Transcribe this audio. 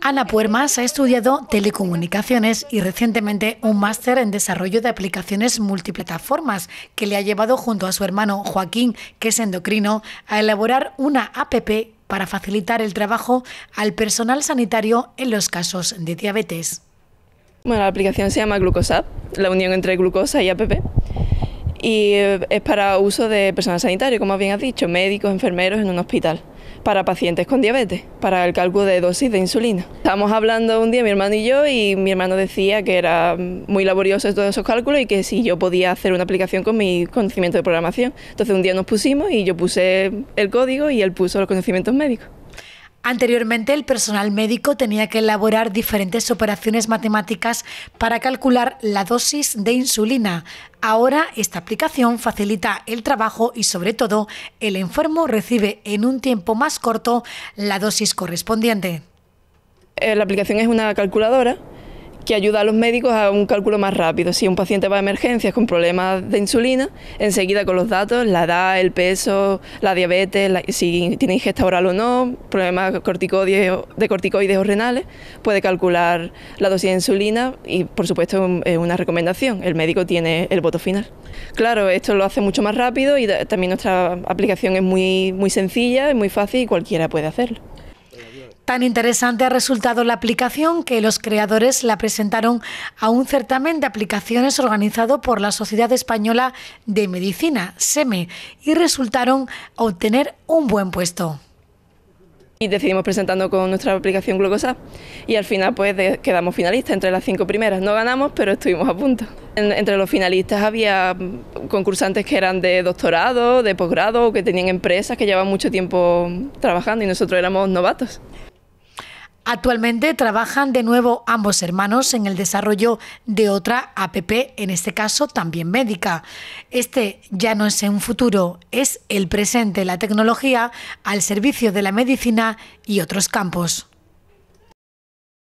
Ana Puermas ha estudiado telecomunicaciones y recientemente un máster en desarrollo de aplicaciones multiplataformas que le ha llevado junto a su hermano Joaquín, que es endocrino, a elaborar una APP para facilitar el trabajo al personal sanitario en los casos de diabetes. Bueno, la aplicación se llama Glucosa, la unión entre glucosa y APP, y eh, es para uso de personal sanitario, como bien has dicho, médicos, enfermeros en un hospital para pacientes con diabetes, para el cálculo de dosis de insulina. Estábamos hablando un día mi hermano y yo y mi hermano decía que era muy laborioso todos esos cálculos y que si yo podía hacer una aplicación con mi conocimiento de programación. Entonces un día nos pusimos y yo puse el código y él puso los conocimientos médicos. Anteriormente, el personal médico tenía que elaborar diferentes operaciones matemáticas para calcular la dosis de insulina. Ahora, esta aplicación facilita el trabajo y, sobre todo, el enfermo recibe en un tiempo más corto la dosis correspondiente. Eh, la aplicación es una calculadora que ayuda a los médicos a un cálculo más rápido. Si un paciente va a emergencias con problemas de insulina, enseguida con los datos, la edad, el peso, la diabetes, si tiene ingesta oral o no, problemas de corticoides o renales, puede calcular la dosis de insulina y por supuesto es una recomendación, el médico tiene el voto final. Claro, esto lo hace mucho más rápido y también nuestra aplicación es muy, muy sencilla, es muy fácil y cualquiera puede hacerlo. Tan interesante ha resultado la aplicación que los creadores la presentaron a un certamen de aplicaciones organizado por la Sociedad Española de Medicina, SEME, e, y resultaron obtener un buen puesto y decidimos presentando con nuestra aplicación Glucosa y al final pues quedamos finalistas entre las cinco primeras. No ganamos, pero estuvimos a punto. entre los finalistas había concursantes que eran de doctorado, de posgrado, que tenían empresas que llevaban mucho tiempo trabajando y nosotros éramos novatos. Actualmente trabajan de nuevo ambos hermanos en el desarrollo de otra APP, en este caso también médica. Este ya no es un futuro, es el presente, la tecnología al servicio de la medicina y otros campos.